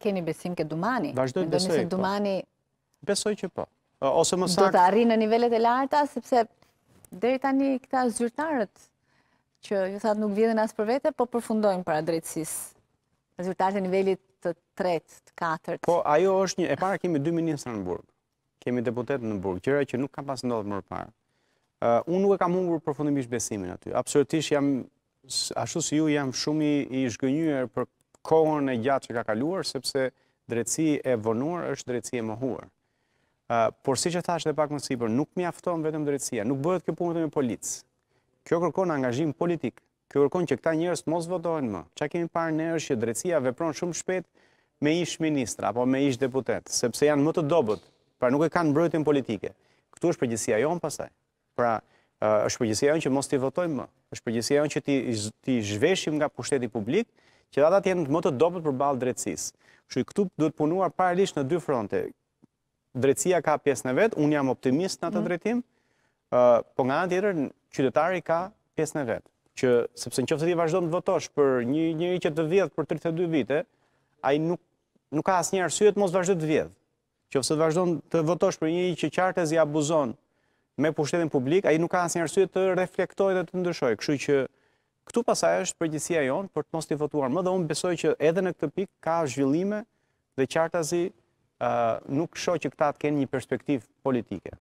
keni besim ke dumani? Vashdoj besoj po. Besoj që po. Ose më sakë... Do të arri në nivellet e larta, sepse deri tani këta zyrtarët që ju thatë nuk vjedhen asë për vete, po përfundojnë para drejtsis. Zyrtarët e nivellit të tret, të katërt. Po, ajo është një... E para kemi dy ministra në burg. Kemi deputet në burg, qëra që nuk ka pas ndodhë mërë parë. Unë nuk e kam ungur përfundimisht besimin aty. Absolutisht jam... Ashtu si ju jam shumë i shgënyër për kohën e gjatë që ka kaluar, sepse drejtësi e vonuar është drejtësi e mohuar. Por si që thashtë dhe pak më sipër, nuk mi afton vetëm drejtësia, nuk bëhet kjo punët e me policë. Kjo kërkon angazhim politik, kjo kërkon që këta njërës mos votojnë më. Qa kemi parë në është që drejtësia vepron shumë shpet me ish ministra, apo me ish deputet, sepse janë më të dobet, pra nuk e kanë mbrojtën politike. Këtu është përgjësia jonë pasaj. Pra është përgjësia jonë që mos t'i votojnë më. është përgjësia jonë që t'i zhveshim nga pushteti publik, që datat jenë më të dobët për balë drecisë. Që i këtu duhet punuar paralisht në dy fronte. Drecia ka pjesë në vetë, unë jam optimist në të mhm. drejtim, po nga në tjetër, qytetari ka pjesë në vetë. Që sepse në qëfëse ti vazhdo në të votosh për një njëri që të vjetë për 32 vite, a i nuk ka asë një arsyet mos vazhdo të vjetë. Qëfëse të vazhdo të votosh për një i që qartës i abuzon me pushtetin publik, a i nuk ka asë një arsyet të reflektoj dhe të ndryshoj. Këshu që Këtu pasaj është përgjësia jonë për të mos të i votuar. Më dhe unë besoj që edhe në këtë pikë ka zhvillime dhe qartazi nuk shoj që këta të kenë një perspektiv politike.